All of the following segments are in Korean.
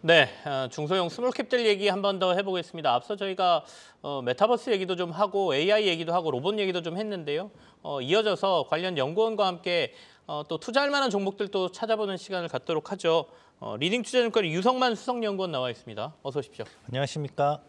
네, 아, 중소형 스몰캡들 얘기 한 번 더 해보겠습니다. 앞서 저희가 어, 메타버스 얘기도 좀 하고 AI 얘기도 하고 로봇 얘기도 좀 했는데요. 어, 이어져서 관련 연구원과 함께 어, 또 투자할 만한 종목들도 찾아보는 시간을 갖도록 하죠. 어, 리딩 투자증권의 유성만 수석연구원 나와 있습니다. 어서 오십시오. 안녕하십니까.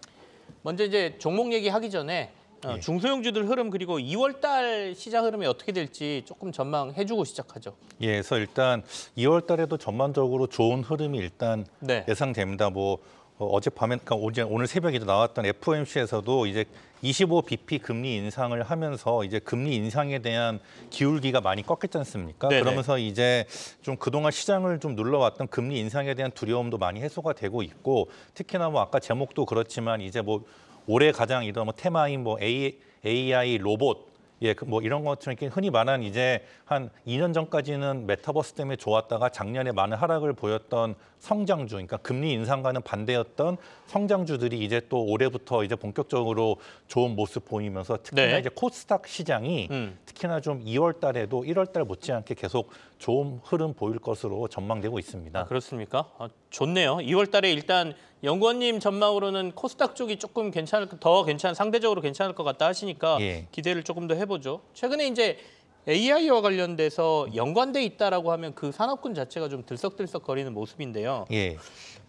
먼저 이제 종목 얘기하기 전에 어, 예. 중소형주들 흐름 그리고 2월달 시장 흐름이 어떻게 될지 조금 전망해주고 시작하죠. 예, 그래서 일단 2월달에도 전반적으로 좋은 흐름이 일단 네. 예상됩니다. 뭐 어, 어젯밤에 그러니까 오늘 새벽에 도 나왔던 FOMC에서도 이제 25 BP 금리 인상을 하면서 이제 금리 인상에 대한 기울기가 많이 꺾였지 않습니까? 네네. 그러면서 이제 좀 그동안 시장을 좀 눌러왔던 금리 인상에 대한 두려움도 많이 해소가 되고 있고 특히나 뭐 아까 제목도 그렇지만 이제 뭐 올해 가장 이런 뭐 테마인 뭐 A, AI 로봇 예, 그 뭐 이런 것처럼 이렇게 흔히 말하는 이제 한 2년 전까지는 메타버스 때문에 좋았다가 작년에 많은 하락을 보였던 성장주, 그러니까 금리 인상과는 반대였던 성장주들이 이제 또 올해부터 이제 본격적으로 좋은 모습 보이면서 특히나 네. 이제 코스닥 시장이 음. 특히나 좀 2월 달에도 1월 달 못지않게 계속 좋은 흐름 보일 것으로 전망되고 있습니다. 아, 그렇습니까? 아, 좋네요. 2월 달에 일단 연구원님 전망으로는 코스닥 쪽이 조금 괜찮을 더 괜찮 상대적으로 괜찮을 것 같다 하시니까 예. 기대를 조금 더 해보죠. 최근에 이제 AI와 관련돼서 연관돼 있다라고 하면 그 산업군 자체가 좀 들썩들썩 거리는 모습인데요. 예.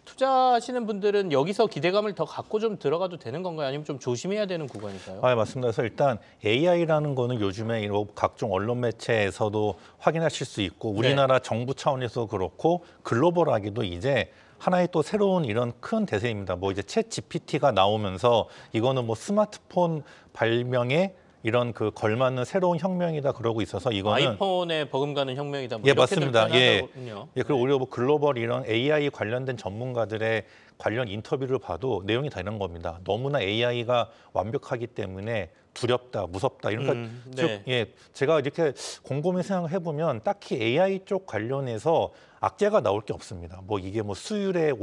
투자하시는 분들은 여기서 기대감을 더 갖고 좀 들어가도 되는 건가요? 아니면 좀 조심해야 되는 구간인가요 아, 예, 맞습니다. 그래서 일단 AI라는 거는 요즘에 이런 뭐 각종 언론 매체에서도 확인하실 수 있고 네. 우리나라 네. 정부 차원에서 그렇고 글로벌하게도 이제 하나의 또 새로운 이런 큰 대세입니다. 뭐 이제 챗 GPT가 나오면서 이거는 뭐 스마트폰 발명의 이런 그 걸맞는 새로운 혁명이다 그러고 있어서 이거는 아이폰에 버금가는 혁명이다. 뭐예 맞습니다. 예. 예 그리고 오히려 네. 뭐 글로벌 이런 AI 관련된 전문가들의 관련 인터뷰를 봐도 내용이 다른 겁니다. 너무나 AI가 완벽하기 때문에 두렵다, 무섭다 이런 그러니까 음, 네. 예 제가 이렇게 곰곰이 생각해 보면 딱히 AI 쪽 관련해서 악재가 나올 게 없습니다. 뭐 이게 뭐 수율에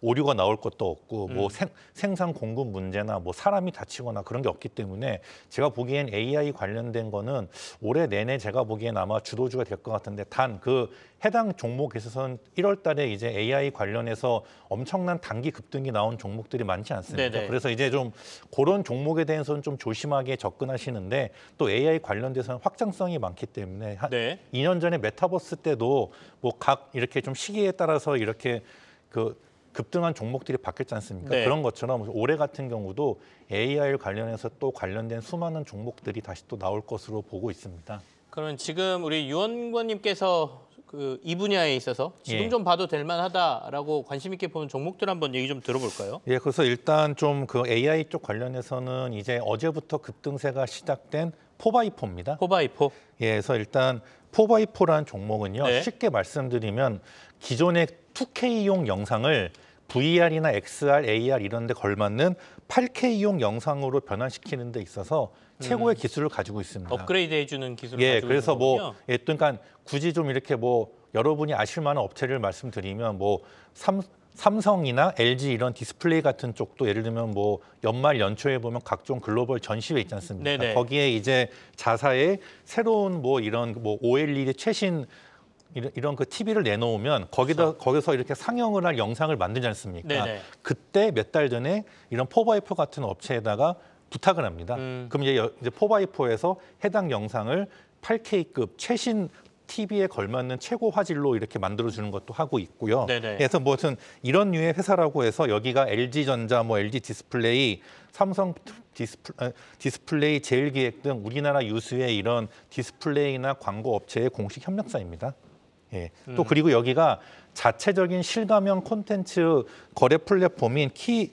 오류가 나올 것도 없고 뭐 음. 생, 생산 공급 문제나 뭐 사람이 다치거나 그런 게 없기 때문에 제가 보기엔 AI 관련된 거는 올해 내내 제가 보기엔 아마 주도주가 될 것 같은데 단 그 해당 종목에 있어서는 1월 달에 이제 AI 관련해서 엄청난 단기 급등이 나온 종목들이 많지 않습니다 그래서 이제 좀 그런 종목에 대해서는 좀 조심하게 접근하시는데 또 AI 관련돼서는 확장성이 많기 때문에 한 네. 2년 전에 메타버스 때도 뭐각 이렇게 좀 시기에 따라서 이렇게 그 급등한 종목들이 바뀌었지 않습니까? 네. 그런 것처럼 올해 같은 경우도 AI 관련해서 또 관련된 수많은 종목들이 다시 또 나올 것으로 보고 있습니다. 그러면 지금 우리 유원관님께서 그 이 분야에 있어서 지금 예. 좀 봐도 될 만하다라고 관심 있게 보는 종목들 한번 얘기 좀 들어볼까요? 예, 그래서 일단 좀 그 AI 쪽 관련해서는 이제 어제부터 급등세가 시작된 포바이포입니다. 포바이포. 예, 그래서 일단 4x4라는 종목은요. 네. 쉽게 말씀드리면 기존의 2K용 영상을 VR이나 XR, AR 이런 데 걸맞는 8K용 영상으로 변환시키는 데 있어서 최고의 음. 기술을 가지고 있습니다. 업그레이드 해주는 기술을 예, 가지고 그래서 뭐 예, 그러니까 굳이 좀 이렇게 뭐 여러분이 아실 만한 업체를 말씀드리면 뭐 삼, 삼성이나 LG 이런 디스플레이 같은 쪽도 예를 들면 뭐 연말 연초에 보면 각종 글로벌 전시회 있지 않습니까? 네네. 거기에 이제 자사의 새로운 뭐 이런 그 뭐 OLED 최신 이런, 이런 그 TV를 내놓으면 거기다 그렇죠. 거기서 이렇게 상영을 할 영상을 만들지 않습니까? 네네. 그때 몇 달 전에 이런 포바이4 같은 업체에다가 부탁을 합니다. 음. 그럼 이제, 포바이 x 에서 해당 영상을 8K급 최신 TV에 걸맞는 최고 화질로 이렇게 만들어주는 것도 하고 있고요. 네네. 그래서 무슨 이런 류의 회사라고 해서 여기가 LG전자, 뭐 LG 디스플레이, 삼성 아, 디스플레이, 디스플레이 제일기획 등 우리나라 유수의 이런 디스플레이나 광고 업체의 공식 협력사입니다. 예. 음. 또 그리고 여기가 자체적인 실감형 콘텐츠 거래 플랫폼인 키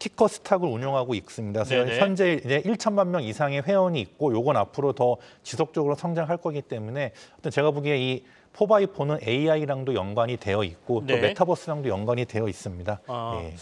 티커 스탁을 운영하고 있습니다. 그래서 네네. 현재 이제 1천만 명 이상의 회원이 있고 요건 앞으로 더 지속적으로 성장할 거기 때문에 어떤 제가 보기에 이 포바이포는 AI랑도 연관이 되어 있고 네. 또 메타버스랑도 연관이 되어 있습니다. 아. 네.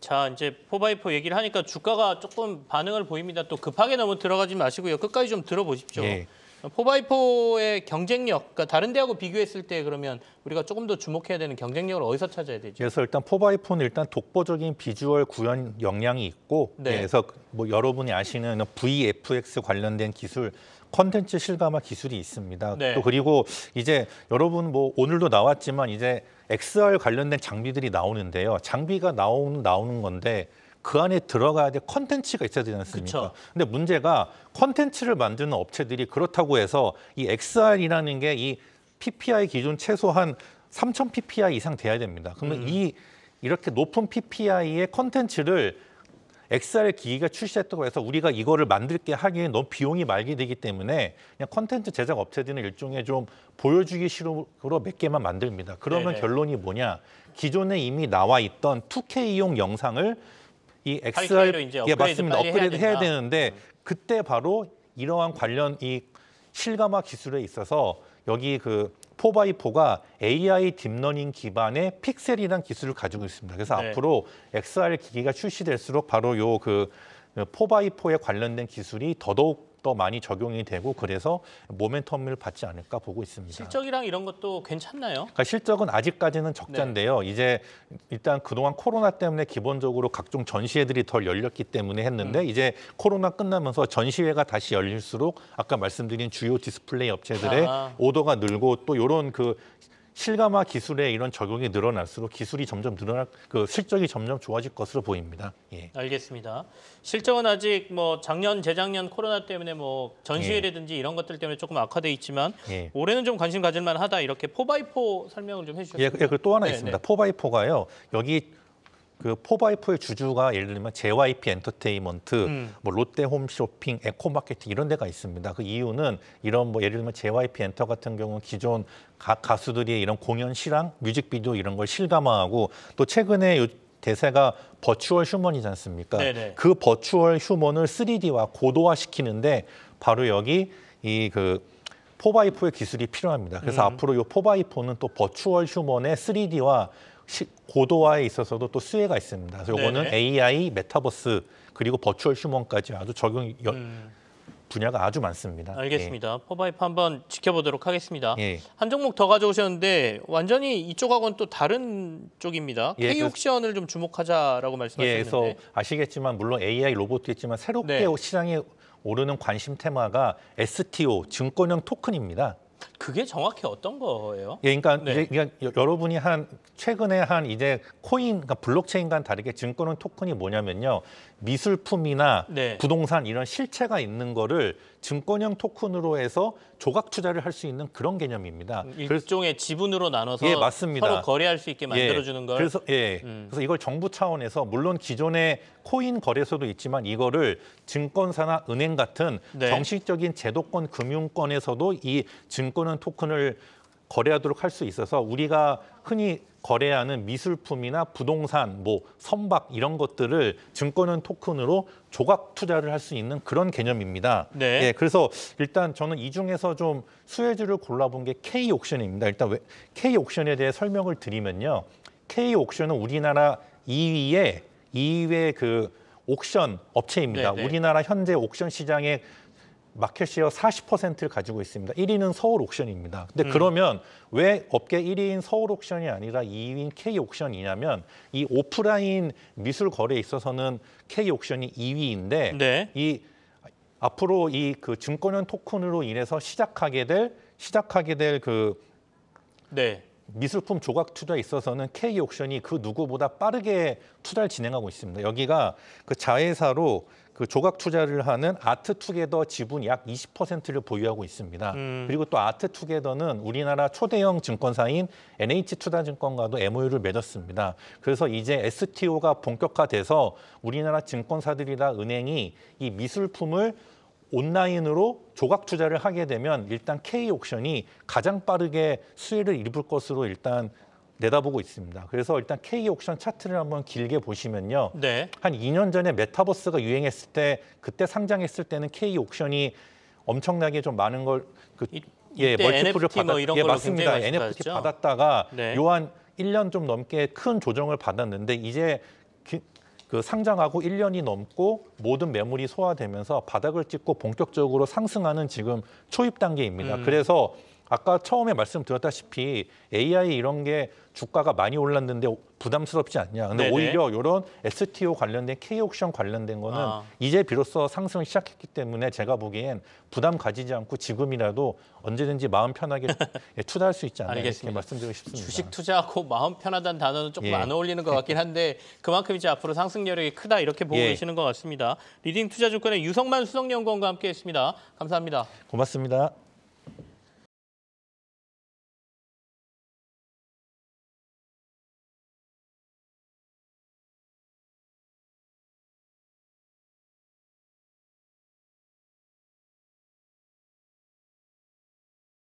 자 이제 포바이포 얘기를 하니까 주가가 조금 반응을 보입니다. 또 급하게 너무 들어가지 마시고요. 끝까지 좀 들어보십시오. 네. 포바이포의 경쟁력, 그러니까 다른 대하고 비교했을 때 그러면 우리가 조금 더 주목해야 되는 경쟁력을 어디서 찾아야 되죠? 그래서 일단 포바이포는 일단 독보적인 비주얼 구현 역량이 있고 네. 그래서 뭐 여러분이 아시는 VFX 관련된 기술 컨텐츠 실감화 기술이 있습니다. 네. 또 그리고 이제 여러분 뭐 오늘도 나왔지만 이제 XR 관련된 장비들이 나오는데요. 장비가 나오는 나오는 건데 그 안에 들어가야 될 컨텐츠가 있어야 되지 않습니까? 그쵸. 근데 문제가 컨텐츠를 만드는 업체들이 그렇다고 해서 이 XR이라는 게 이 PPI 기준 최소한 3,000 PPI 이상 돼야 됩니다. 그러면 음. 이 이렇게 높은 PPI의 컨텐츠를 XR 기기가 출시했다고 해서 우리가 이거를 만들게 하기에 너무 비용이 말게 되기 때문에 그냥 컨텐츠 제작 업체들은 일종의 좀 보여주기 식으로 몇 개만 만듭니다. 그러면 네네. 결론이 뭐냐? 기존에 이미 나와 있던 2K용 영상을 이 XR 이제 업그레이드 예, 맞습니다. 업그레이드 해야, 해야 되는데 음. 그때 바로 이러한 관련 이 실감화 기술에 있어서 여기 그 4x4가 AI 딥러닝 기반의 픽셀이란 기술을 가지고 있습니다. 그래서 네. 앞으로 XR 기기가 출시될수록 바로 요그 4x4에 관련된 기술이 더더욱 더 많이 적용이 되고 그래서 모멘텀을 받지 않을까 보고 있습니다. 실적이랑 이런 것도 괜찮나요? 그러니까 실적은 아직까지는 적자인데요. 네. 이제 일단 그동안 코로나 때문에 기본적으로 각종 전시회들이 덜 열렸기 때문에 했는데 음. 이제 코로나 끝나면서 전시회가 다시 열릴수록 아까 말씀드린 주요 디스플레이 업체들의 아. 오더가 늘고 또 이런 그 실감화 기술의 이런 적용이 늘어날수록 기술이 점점 늘어날 그 실적이 점점 좋아질 것으로 보입니다. 예. 알겠습니다. 실적은 아직 뭐 작년 재작년 코로나 때문에 뭐 전시회라든지 예. 이런 것들 때문에 조금 악화돼 있지만 예. 올해는 좀 관심 가질 만하다 이렇게 포바이포 설명을 좀 해주셨습니다. 예, 그, 예, 그리고 또 하나 네 있습니다. 네. 포바이포가요 여기 그 포바이프의 주주가 예를 들면 JYP 엔터테인먼트, 음. 뭐 롯데홈쇼핑, 에코마케팅 이런 데가 있습니다. 그 이유는 이런 뭐 예를 들면 JYP 엔터 같은 경우는 기존 가, 가수들이 이런 공연 실황, 뮤직비디오 이런 걸 실감화하고 또 최근에 요, 대세가 버추얼 휴먼이지 않습니까? 네네. 그 버추얼 휴먼을 3D와 고도화시키는데 바로 여기 이 그 포바이포의 기술이 필요합니다. 그래서 음. 앞으로 이 포바이포는 또 버추얼 휴먼의 3D와 고도화에 있어서도 또 수혜가 있습니다. 그래서 이거는 네, 네. AI, 메타버스 그리고 버추얼 휴먼까지 아주 적용 여, 음. 분야가 아주 많습니다. 알겠습니다. 예. 퍼바이프 한번 지켜보도록 하겠습니다. 예. 한 종목 더 가져오셨는데 완전히 이쪽하고는 또 다른 쪽입니다. 예, K옥션을 좀 주목하자라고 말씀하셨는데. 예, 그래서 아시겠지만 물론 AI 로봇이겠지만 새롭게 네. 시장에 오르는 관심 테마가 STO 증권형 토큰입니다. 그게 정확히 어떤 거예요? 예, 그러니까, 네. 이제, 그러니까 여러분이 한 최근에 한 이제 코인, 그러니까 블록체인과는 다르게 증권은 토큰이 뭐냐면요 미술품이나 네. 부동산 이런 실체가 있는 거를 증권형 토큰으로 해서 조각 투자를 할 수 있는 그런 개념입니다. 음, 일종의 그래서, 지분으로 나눠서 예, 맞습니다. 서로 거래할 수 있게 예. 만들어주는 예, 걸. 그래서 예, 음. 그래서 이걸 정부 차원에서 물론 기존의 코인 거래소도 있지만 이거를 증권사나 은행 같은 네. 정식적인 제도권 금융권에서도 이 증권 바는 토큰을 거래하도록 할 수 있어서 우리가 흔히 거래하는 미술품이나 부동산, 뭐 선박 이런 것들을 증권은 토큰으로 조각 투자를 할 수 있는 그런 개념입니다. 네. 예, 그래서 일단 저는 이 중에서 좀 수혜주를 골라본 게 K 옥션입니다. 일단 왜, K 옥션에 대해 설명을 드리면요, K 옥션은 우리나라 2위의 2위의 그 옥션 업체입니다. 네네. 네. 우리나라 현재 옥션 시장의 마켓시어 40%를 가지고 있습니다. 1위는 서울 옥션입니다. 근데 음. 그러면 왜 업계 1위인 서울 옥션이 아니라 2위인 K 옥션이냐면 이 오프라인 미술 거래에 있어서는 K 옥션이 2위인데 네. 이 앞으로 이 그 증권형 토큰으로 인해서 시작하게 될 시작하게 될 그 네. 미술품 조각 투자에 있어서는 K 옥션이 그 누구보다 빠르게 투자를 진행하고 있습니다. 여기가 그 자회사로 그 조각 투자를 하는 아트 투게더 지분 약 20%를 보유하고 있습니다. 음. 그리고 또 아트 투게더는 우리나라 초대형 증권사인 NH 투자증권과도 MOU를 맺었습니다. 그래서 이제 STO가 본격화돼서 우리나라 증권사들이나 은행이 이 미술품을 온라인으로 조각 투자를 하게 되면 일단 K 옥션이 가장 빠르게 수혜를 입을 것으로 일단 내다보고 있습니다. 그래서 일단 K 옥션 차트를 한번 길게 보시면요. 네. 한 2년 전에 메타버스가 유행했을 때 그때 상장했을 때는 K 옥션이 엄청나게 좀 많은 걸 그 예, 멀티플을 뭐 받았 뭐 예, 맞습니다. NFT 받았다가 네. 요한 1년 좀 넘게 큰 조정을 받았는데 이제 그 상장하고 1년이 넘고 모든 매물이 소화되면서 바닥을 찍고 본격적으로 상승하는 지금 초입 단계입니다. 음. 그래서 아까 처음에 말씀드렸다시피 AI 이런 게 주가가 많이 올랐는데 부담스럽지 않냐. 근데 네네. 오히려 이런 STO 관련된 K옥션 관련된 거는 아. 이제 비로소 상승을 시작했기 때문에 제가 보기엔 부담 가지지 않고 지금이라도 언제든지 마음 편하게 투자할 수 있지 않나 알 이렇게 말씀드리고 싶습니다. 주식 투자하고 마음 편하다는 단어는 조금 예. 안 어울리는 것 같긴 한데 그만큼 이제 앞으로 상승 여력이 크다 이렇게 보고 예. 계시는 것 같습니다. 리딩 투자주권의 유성만 수석연구원과 함께했습니다. 감사합니다. 고맙습니다.